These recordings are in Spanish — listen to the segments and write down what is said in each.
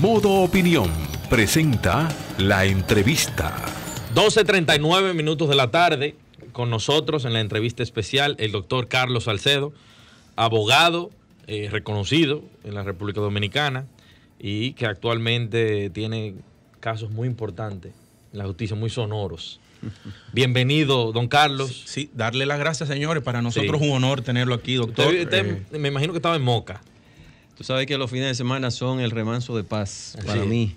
Modo Opinión presenta la entrevista. 12.39 minutos de la tarde, con nosotros en la entrevista especial el doctor Carlos Salcedo, abogado eh, reconocido en la República Dominicana y que actualmente tiene casos muy importantes en la justicia, muy sonoros. Bienvenido, don Carlos. Sí, darle las gracias, señores. Para nosotros es un honor tenerlo aquí, doctor. Eh, me imagino que estaba en Moca. Tú sabes que los fines de semana son el remanso de paz para mí,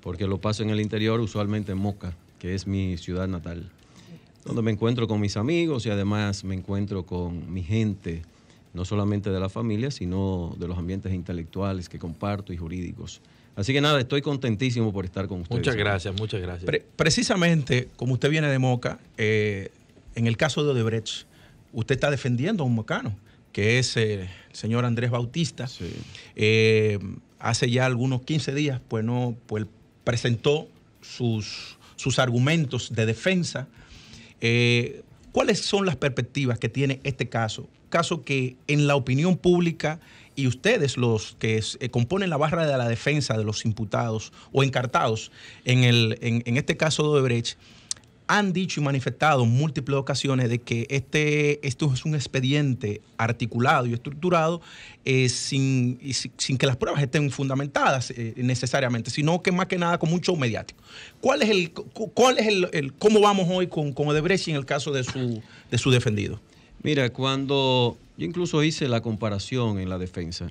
porque lo paso en el interior, usualmente en Moca, que es mi ciudad natal, donde me encuentro con mis amigos y además me encuentro con mi gente, no solamente de la familia, sino de los ambientes intelectuales que comparto y jurídicos. Así que nada, estoy contentísimo por estar con ustedes. Muchas gracias, muchas gracias. precisamente, como usted viene de Moca, eh, en el caso de Odebrecht, usted está defendiendo a un mocano que es eh, el señor Andrés Bautista, eh, hace ya algunos 15 días, pues no, pues presentó sus, argumentos de defensa. Eh, ¿Cuáles son las perspectivas que tiene este caso? Caso que en la opinión pública y ustedes los que componen la barra de la defensa de los imputados o encartados en, el, en este caso de Odebrecht, han dicho y manifestado en múltiples ocasiones de que este, esto es un expediente articulado y estructurado eh, sin, que las pruebas estén fundamentadas eh, necesariamente, sino que más que nada con mucho mediático. ¿Cuál es el, cuál es el, cómo vamos hoy con, con Odebrecht en el caso de su, de su defendido? Mira, cuando yo incluso hice la comparación en la defensa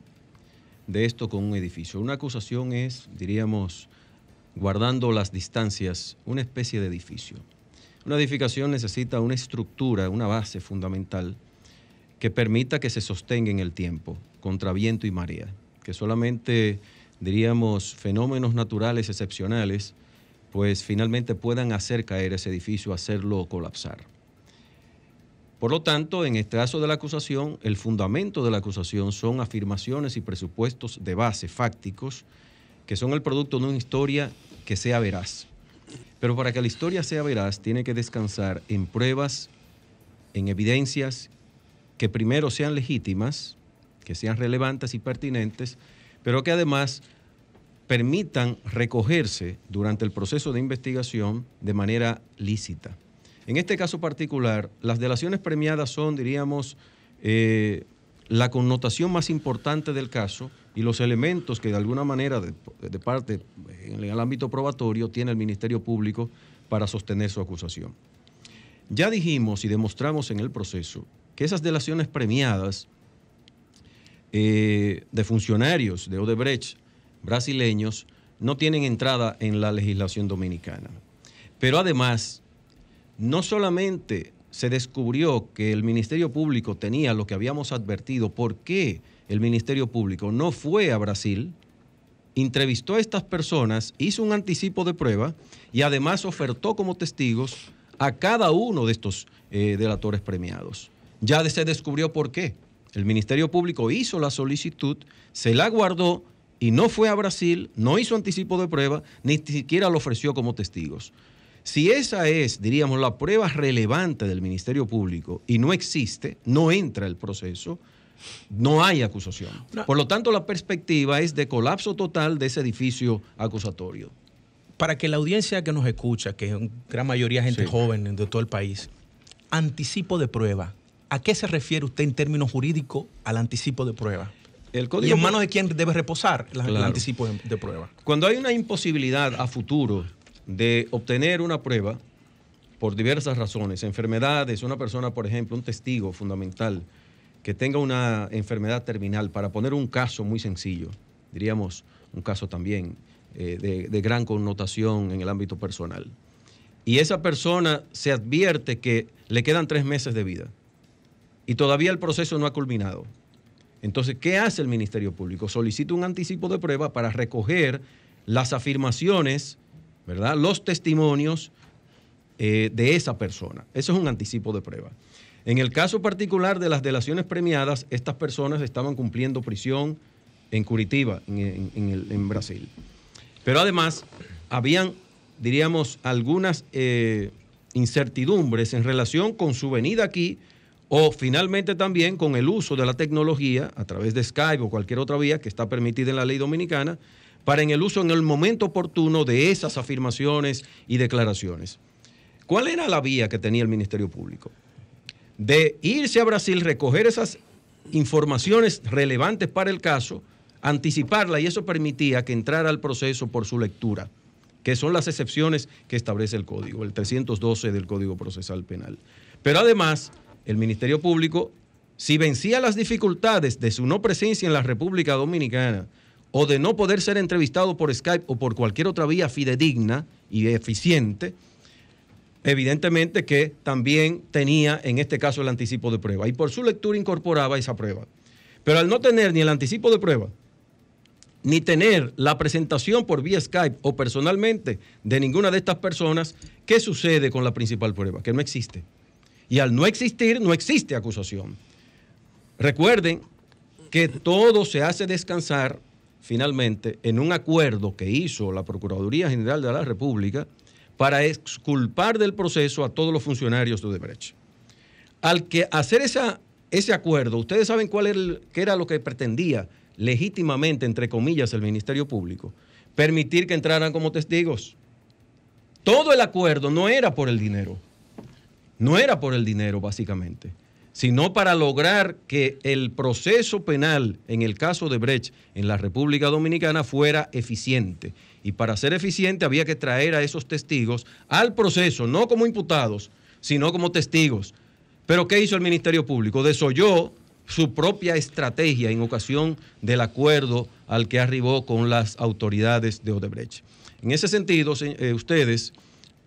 de esto con un edificio, una acusación es, diríamos, guardando las distancias, una especie de edificio una edificación necesita una estructura, una base fundamental que permita que se sostenga en el tiempo, contra viento y marea, que solamente, diríamos, fenómenos naturales excepcionales, pues finalmente puedan hacer caer ese edificio, hacerlo colapsar. Por lo tanto, en este caso de la acusación, el fundamento de la acusación son afirmaciones y presupuestos de base fácticos que son el producto de una historia que sea veraz. Pero para que la historia sea veraz, tiene que descansar en pruebas, en evidencias que primero sean legítimas, que sean relevantes y pertinentes, pero que además permitan recogerse durante el proceso de investigación de manera lícita. En este caso particular, las delaciones premiadas son, diríamos, eh, la connotación más importante del caso, y los elementos que de alguna manera, de, parte, en el ámbito probatorio, tiene el Ministerio Público para sostener su acusación. Ya dijimos y demostramos en el proceso que esas delaciones premiadas eh, de funcionarios de Odebrecht brasileños no tienen entrada en la legislación dominicana. Pero además, no solamente se descubrió que el Ministerio Público tenía lo que habíamos advertido, ¿por qué el Ministerio Público no fue a Brasil? Entrevistó a estas personas, hizo un anticipo de prueba y además ofertó como testigos a cada uno de estos eh, delatores premiados. Ya se descubrió por qué. El Ministerio Público hizo la solicitud, se la guardó y no fue a Brasil, no hizo anticipo de prueba, ni siquiera lo ofreció como testigos. Si esa es, diríamos, la prueba relevante del Ministerio Público y no existe, no entra el proceso, no hay acusación. Por lo tanto, la perspectiva es de colapso total de ese edificio acusatorio. Para que la audiencia que nos escucha, que es gran mayoría gente joven de todo el país, anticipo de prueba. ¿A qué se refiere usted en términos jurídicos al anticipo de prueba? El código ¿Y en manos de quién debe reposar el anticipo de prueba? Cuando hay una imposibilidad a futuro de obtener una prueba por diversas razones, enfermedades, una persona, por ejemplo, un testigo fundamental que tenga una enfermedad terminal, para poner un caso muy sencillo, diríamos un caso también eh, de, de gran connotación en el ámbito personal, y esa persona se advierte que le quedan tres meses de vida y todavía el proceso no ha culminado. Entonces, ¿qué hace el Ministerio Público? Solicita un anticipo de prueba para recoger las afirmaciones los testimonios eh, de esa persona. Eso es un anticipo de prueba. En el caso particular de las delaciones premiadas, estas personas estaban cumpliendo prisión en Curitiba, en, Brasil. Pero además, habían, diríamos, algunas eh, incertidumbres en relación con su venida aquí o finalmente también con el uso de la tecnología a través de Skype o cualquier otra vía que está permitida en la ley dominicana para en el uso en el momento oportuno de esas afirmaciones y declaraciones. ¿Cuál era la vía que tenía el Ministerio Público? De irse a Brasil, recoger esas informaciones relevantes para el caso, anticiparla y eso permitía que entrara al proceso por su lectura, que son las excepciones que establece el código, el 312 del Código Procesal Penal. Pero además, el Ministerio Público, si vencía las dificultades de su no presencia en la República Dominicana o de no poder ser entrevistado por Skype o por cualquier otra vía fidedigna y eficiente, evidentemente que también tenía en este caso el anticipo de prueba y por su lectura incorporaba esa prueba. Pero al no tener ni el anticipo de prueba, ni tener la presentación por vía Skype o personalmente de ninguna de estas personas, ¿qué sucede con la principal prueba? Que no existe. Y al no existir, no existe acusación. Recuerden que todo se hace descansar finalmente en un acuerdo que hizo la Procuraduría General de la República para exculpar del proceso a todos los funcionarios de Odebrecht. Al que hacer ese acuerdo, ustedes saben cuál qué era lo que pretendía legítimamente, entre comillas, el Ministerio Público, permitir que entraran como testigos. Todo el acuerdo no era por el dinero, no era por el dinero básicamente sino para lograr que el proceso penal en el caso de Brecht en la República Dominicana fuera eficiente. Y para ser eficiente había que traer a esos testigos al proceso, no como imputados, sino como testigos. Pero ¿qué hizo el Ministerio Público? Desoyó su propia estrategia en ocasión del acuerdo al que arribó con las autoridades de Odebrecht. En ese sentido, eh, ustedes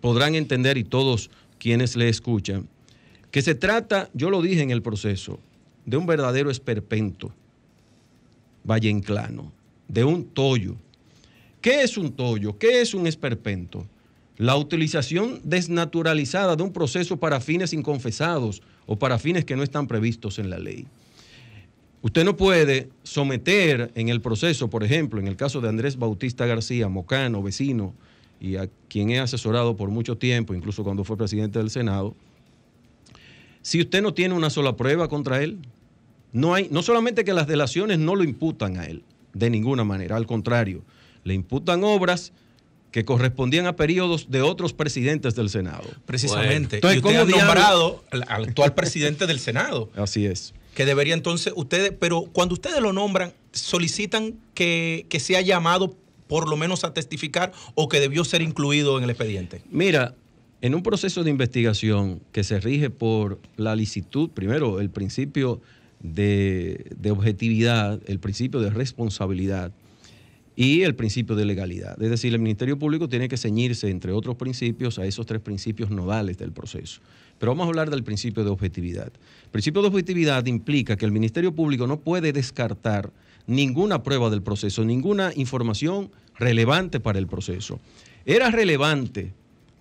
podrán entender y todos quienes le escuchan que se trata, yo lo dije en el proceso, de un verdadero esperpento vallenclano, de un tollo. ¿Qué es un tollo? ¿Qué es un esperpento? La utilización desnaturalizada de un proceso para fines inconfesados o para fines que no están previstos en la ley. Usted no puede someter en el proceso, por ejemplo, en el caso de Andrés Bautista García, mocano, vecino, y a quien he asesorado por mucho tiempo, incluso cuando fue presidente del Senado, si usted no tiene una sola prueba contra él? No, hay, no solamente que las delaciones no lo imputan a él, de ninguna manera, al contrario, le imputan obras que correspondían a periodos de otros presidentes del Senado. Precisamente. Bueno. Entonces, ha nombrado al actual presidente del Senado? Así es. Que debería entonces ustedes, pero cuando ustedes lo nombran, solicitan que, que sea llamado por lo menos a testificar o que debió ser incluido en el expediente. Mira, en un proceso de investigación que se rige por la licitud, primero el principio de, objetividad, el principio de responsabilidad y el principio de legalidad. Es decir, el Ministerio Público tiene que ceñirse, entre otros principios, a esos tres principios nodales del proceso. Pero vamos a hablar del principio de objetividad. El principio de objetividad implica que el Ministerio Público no puede descartar ninguna prueba del proceso, ninguna información relevante para el proceso. Era relevante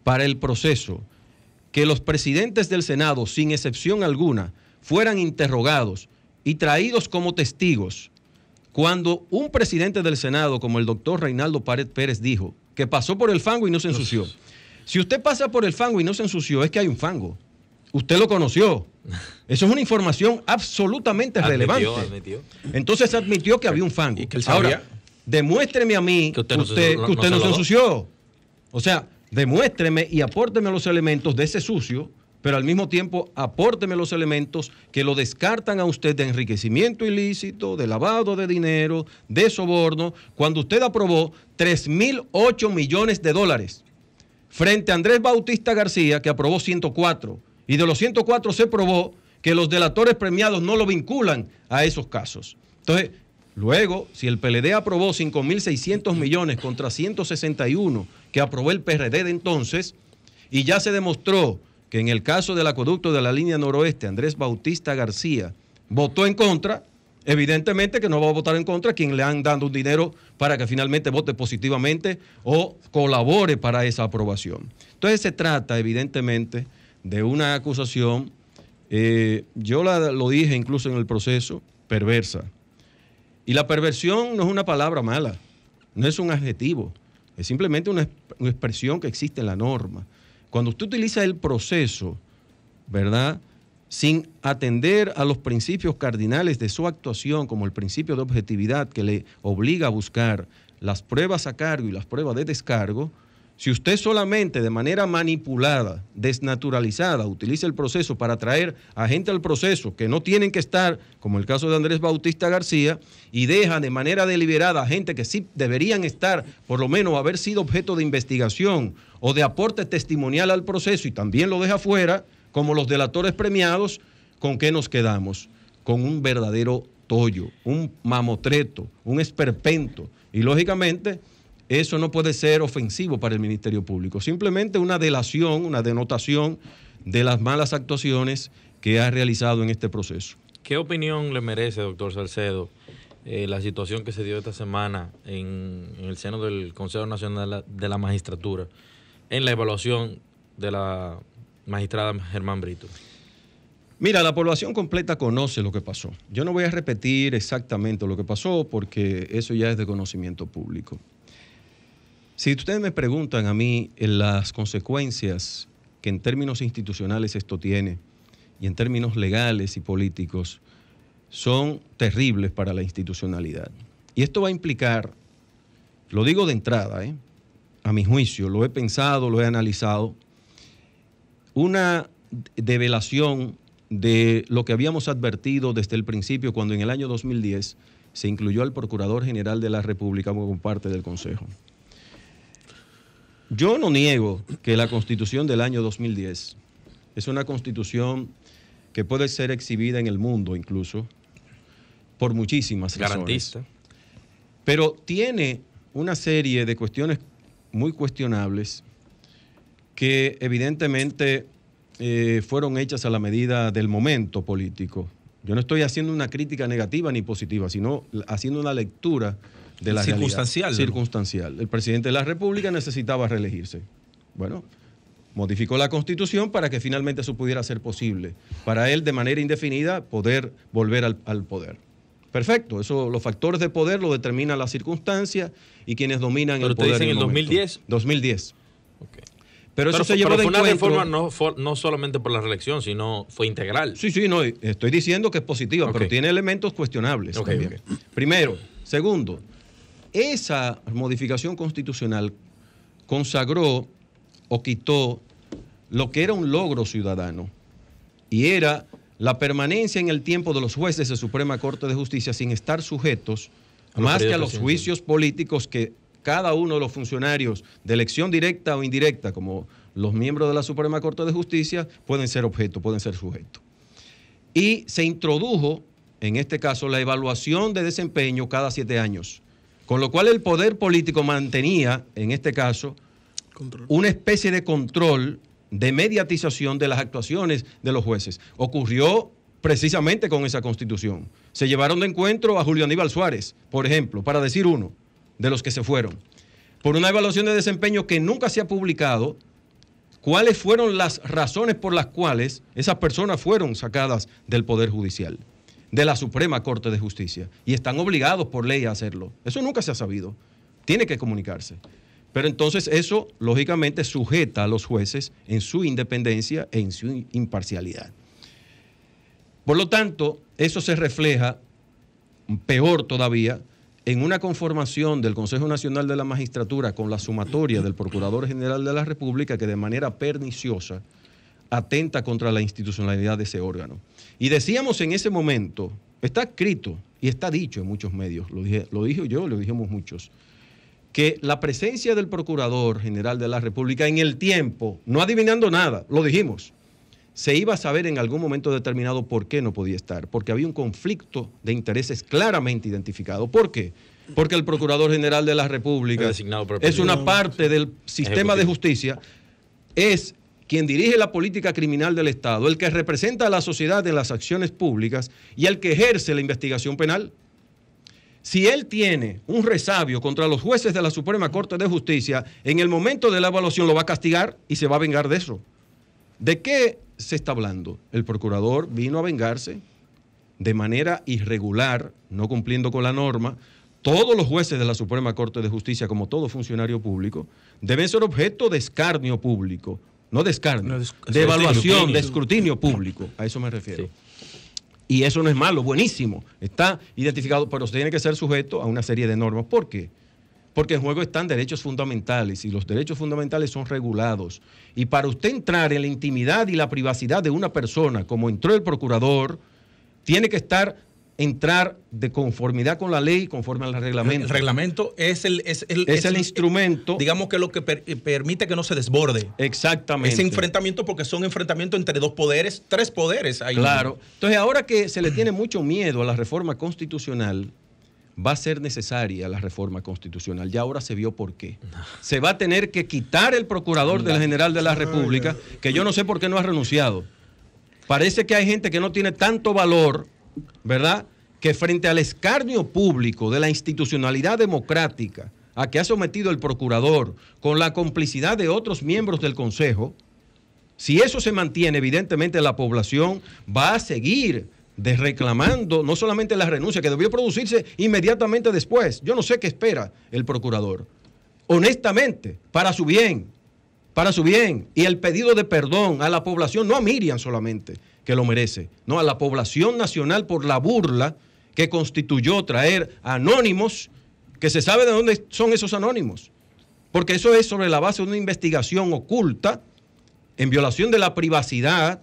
para el proceso que los presidentes del Senado, sin excepción alguna, fueran interrogados y traídos como testigos, cuando un presidente del Senado, como el doctor Reinaldo Pérez, dijo que pasó por el fango y no se ensució. Si usted pasa por el fango y no se ensució, es que hay un fango. Usted lo conoció. Eso es una información absolutamente relevante. Entonces admitió que había un fango. que Ahora, demuéstreme a mí que usted, no se ensució. O sea, demuéstreme y apórteme los elementos de ese sucio, pero al mismo tiempo apórteme los elementos que lo descartan a usted de enriquecimiento ilícito, de lavado de dinero, de soborno, cuando usted aprobó 3.008 millones de dólares frente a Andrés Bautista García, que aprobó 104, y de los 104 se probó que los delatores premiados no lo vinculan a esos casos. Entonces, Luego, si el PLD aprobó 5.600 millones contra 161 que aprobó el PRD de entonces, y ya se demostró que en el caso del acueducto de la línea noroeste, Andrés Bautista García votó en contra, evidentemente que no va a votar en contra quien le han dado un dinero para que finalmente vote positivamente o colabore para esa aprobación. Entonces se trata, evidentemente, de una acusación, eh, yo la, lo dije incluso en el proceso, perversa. Y la perversión no es una palabra mala, no es un adjetivo, es simplemente una, expresión que existe en la norma. Cuando usted utiliza el proceso, ¿verdad? sin atender a los principios cardinales de su actuación, como el principio de objetividad que le obliga a buscar las pruebas a cargo y las pruebas de descargo, si usted solamente de manera manipulada, desnaturalizada, utiliza el proceso para atraer a gente al proceso que no tienen que estar, como el caso de Andrés Bautista García, y deja de manera deliberada a gente que sí deberían estar, por lo menos haber sido objeto de investigación o de aporte testimonial al proceso, y también lo deja fuera, como los delatores premiados, ¿con qué nos quedamos? Con un verdadero tollo, un mamotreto, un esperpento. Y lógicamente eso no puede ser ofensivo para el Ministerio Público. Simplemente una delación, una denotación de las malas actuaciones que ha realizado en este proceso. ¿Qué opinión le merece, doctor Salcedo, eh, la situación que se dio esta semana en, en, el seno del Consejo Nacional de la Magistratura en la evaluación de la magistrada Germán Brito? Mira, la población completa conoce lo que pasó. Yo no voy a repetir exactamente lo que pasó porque eso ya es de conocimiento público. Si ustedes me preguntan a mí eh, las consecuencias que en términos institucionales esto tiene y en términos legales y políticos, son terribles para la institucionalidad. Y esto va a implicar, lo digo de entrada, eh, a mi juicio, lo he pensado, lo he analizado, una develación de lo que habíamos advertido desde el principio cuando en el año 2010 se incluyó al Procurador General de la República como parte del Consejo. Yo no niego que la constitución del año 2010 es una constitución que puede ser exhibida en el mundo incluso por muchísimas Garantista. Pero tiene una serie de cuestiones muy cuestionables que evidentemente eh, fueron hechas a la medida del momento político. Yo no estoy haciendo una crítica negativa ni positiva, sino haciendo una lectura circunstancial. Circunstancial. El presidente de la República necesitaba reelegirse. Bueno, modificó la constitución para que finalmente eso pudiera ser posible. Para él, de manera indefinida, poder volver al, poder. Perfecto, eso los factores de poder lo determinan las circunstancias y quienes dominan el poder. Pero te dicen en el, 2010. 2010. Pero eso se llevó pero de fue reforma no, solamente por la reelección, sino fue integral. Sí, sí, no, estoy diciendo que es positiva, pero tiene elementos cuestionables Primero. Segundo, esa modificación constitucional consagró o quitó lo que era un logro ciudadano y era la permanencia en el tiempo de los jueces de Suprema Corte de Justicia sin estar sujetos más que a los juicios políticos que cada uno de los funcionarios de elección directa o indirecta, como los miembros de la Suprema Corte de Justicia, pueden ser objeto, pueden ser sujeto. Y se introdujo, en este caso, la evaluación de desempeño cada siete años. Con lo cual el poder político mantenía, en este caso, una especie de control de mediatización de las actuaciones de los jueces. Ocurrió precisamente con esa constitución. Se llevaron de encuentro a Julio Aníbal Suárez, por ejemplo, para decir uno de los que se fueron, por una evaluación de desempeño que nunca se ha publicado, cuáles fueron las razones por las cuales esas personas fueron sacadas del Poder Judicial de la Suprema Corte de Justicia y están obligados por ley a hacerlo. Eso nunca se ha sabido. Tiene que comunicarse. Pero entonces eso, lógicamente, sujeta a los jueces en su independencia e en su imparcialidad. Por lo tanto, eso se refleja, peor todavía, en una conformación del Consejo Nacional de la Magistratura con la sumatoria del Procurador General de la República que de manera perniciosa atenta contra la institucionalidad de ese órgano. Y decíamos en ese momento, está escrito y está dicho en muchos medios, lo dije, lo yo, lo dijimos muchos, que la presencia del Procurador General de la República en el tiempo, no adivinando nada, lo dijimos, se iba a saber en algún momento determinado por qué no podía estar, porque había un conflicto de intereses claramente identificado. ¿Por qué? Porque el Procurador General de la República es una parte del sistema de justicia, es quien dirige la política criminal del Estado, el que representa a la sociedad en las acciones públicas y el que ejerce la investigación penal. Si él tiene un resabio contra los jueces de la Suprema Corte de Justicia, en el momento de la evaluación lo va a castigar y se va a vengar de eso. ¿De qué se está hablando? El procurador vino a vengarse de manera irregular, no cumpliendo con la norma. Todos los jueces de la Suprema Corte de Justicia, como todo funcionario público, deben ser objeto de escarnio público, no descarga, de evaluación, de escrutinio público, a eso me refiero. Y eso no es malo, buenísimo, está identificado, pero tiene que ser sujeto a una serie de normas. ¿Por qué? Porque en juego están derechos fundamentales y los derechos fundamentales son regulados. Y para usted entrar en la intimidad y la privacidad de una persona, como entró el procurador, tiene que estar entrar de conformidad con la ley, conforme al reglamento. El reglamento es el, es el, instrumento. Digamos que lo que eh, permite que no se desborde. Exactamente. Ese enfrentamiento, porque son enfrentamientos entre dos poderes, tres poderes. Ahí claro. Entonces, ahora que se le tiene mucho miedo a la reforma constitucional, va a ser necesaria la reforma constitucional. Ya ahora se vio por qué. Se va a tener que quitar el procurador del general de la República, que yo no sé por qué no ha renunciado. Parece que hay gente que no tiene tanto valor ¿verdad? Que frente al escarnio público de la institucionalidad democrática a que ha sometido el procurador con la complicidad de otros miembros del Consejo, si eso se mantiene, evidentemente la población va a seguir de reclamando no solamente la renuncia que debió producirse inmediatamente después. Yo no sé qué espera el procurador. Honestamente, para su bien, para su bien y el pedido de perdón a la población, no a Miriam solamente, que lo merece, no a la población nacional por la burla que constituyó traer anónimos que se sabe de dónde son esos anónimos, porque eso es sobre la base de una investigación oculta en violación de la privacidad,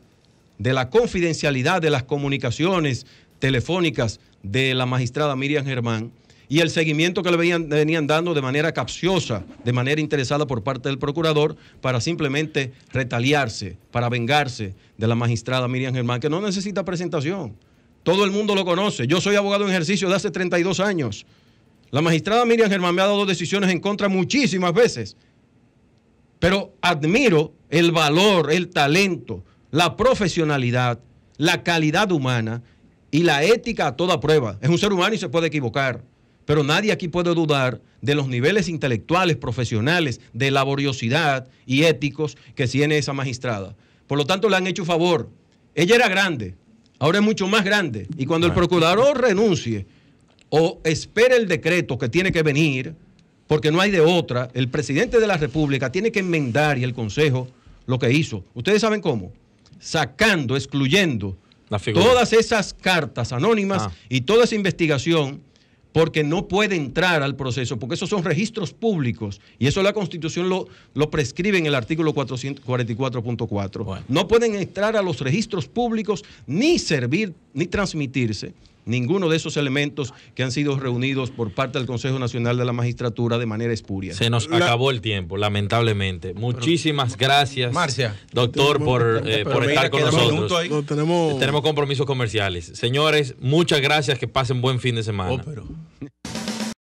de la confidencialidad de las comunicaciones telefónicas de la magistrada Miriam Germán y el seguimiento que le venían, dando de manera capciosa, de manera interesada por parte del procurador, para simplemente retaliarse, para vengarse de la magistrada Miriam Germán, que no necesita presentación. Todo el mundo lo conoce. Yo soy abogado en ejercicio de hace 32 años. La magistrada Miriam Germán me ha dado decisiones en contra muchísimas veces. Pero admiro el valor, el talento, la profesionalidad, la calidad humana y la ética a toda prueba. Es un ser humano y se puede equivocar. Pero nadie aquí puede dudar de los niveles intelectuales, profesionales, de laboriosidad y éticos que tiene esa magistrada. Por lo tanto, le han hecho favor. Ella era grande, ahora es mucho más grande. Y cuando el procurador renuncie o espere el decreto que tiene que venir, porque no hay de otra, el presidente de la República tiene que enmendar y el Consejo lo que hizo. ¿Ustedes saben cómo? Sacando, excluyendo todas esas cartas anónimas ah. y toda esa investigación porque no puede entrar al proceso, porque esos son registros públicos y eso la Constitución lo, prescribe en el artículo 444.4. No pueden entrar a los registros públicos ni servir ni transmitirse ninguno de esos elementos que han sido reunidos por parte del Consejo Nacional de la Magistratura de manera espuria. Se nos acabó el tiempo, lamentablemente. Muchísimas gracias, Marcia, doctor, eh, por, estar con nosotros. tenemos... compromisos comerciales. Señores, muchas gracias, que pasen buen fin de semana. Oh,